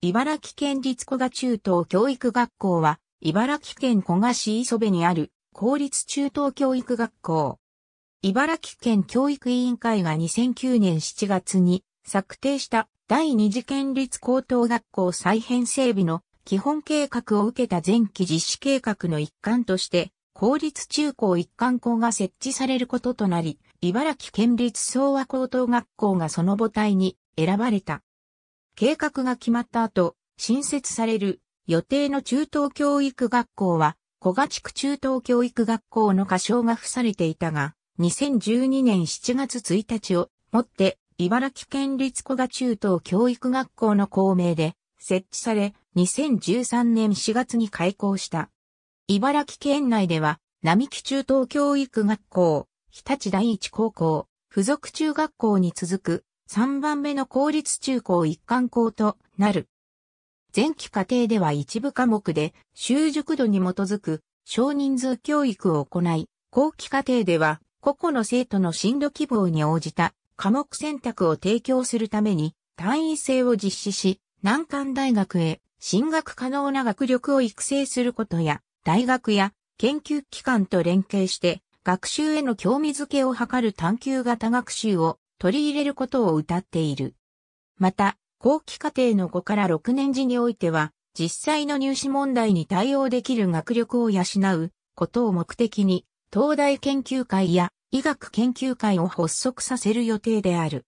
茨城県立古賀中等教育学校は、茨城県古賀市磯部にある公立中等教育学校。茨城県教育委員会が2009年7月に策定した第二次県立高等学校再編整備の基本計画を受けた前期実施計画の一環として、公立中高一貫校が設置されることとなり、茨城県立総和高等学校がその母体に選ばれた。計画が決まった後、新設される予定の中等教育学校は、小賀地区中等教育学校の歌唱が付されていたが、2012年7月1日をもって、茨城県立小賀中等教育学校の校名で設置され、2013年4月に開校した。茨城県内では、並木中等教育学校、日立第一高校、附属中学校に続く3番目の公立中高一貫校となる。前期課程では一部科目で習熟度に基づく少人数教育を行い、後期課程では個々の生徒の進路希望に応じた科目選択を提供するために単位制を実施し、難関大学へ進学可能な学力を育成することや、大学や研究機関と連携して学習への興味づけを図る探究型学習を取り入れることを謳っている。また、後期課程の5から6年時においては、実際の入試問題に対応できる学力を養うことを目的に、東大研究会や医学研究会を発足させる予定である。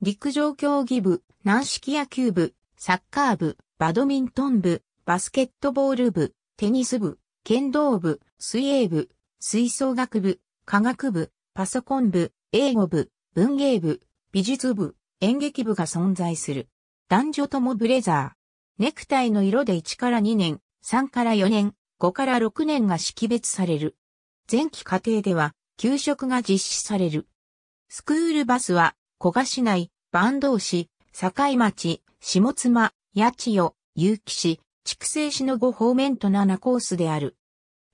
陸上競技部、軟式野球部、サッカー部、バドミントン部、バスケットボール部、テニス部、剣道部、水泳部、吹奏楽部、科学部、パソコン部、英語部、文芸部、美術部、演劇部が存在する。男女ともブレザー。ネクタイの色で1から2年、3から4年、5から6年が識別される。前期課程では、給食が実施される。スクールバスは、古賀市内、坂東市、境町、下妻、八千代、結城市、筑西市の5方面と7コースである。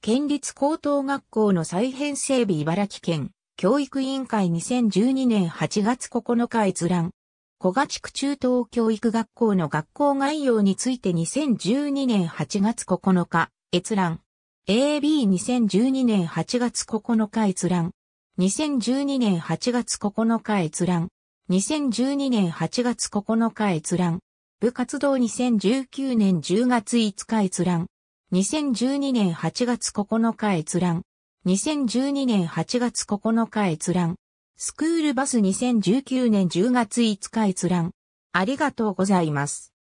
県立高等学校の再編整備茨城県。教育委員会2012年8月9日閲覧。小賀地区中等教育学校の学校概要について2012年8月9日閲覧。AB2012 年8月9日閲覧。2012年8月9日閲覧。2012年8月9日閲覧。部活動2019年10月5日閲覧。2012年8月9日閲覧。2012年8月9日閲覧。スクールバス2019年10月5日閲覧。ありがとうございます。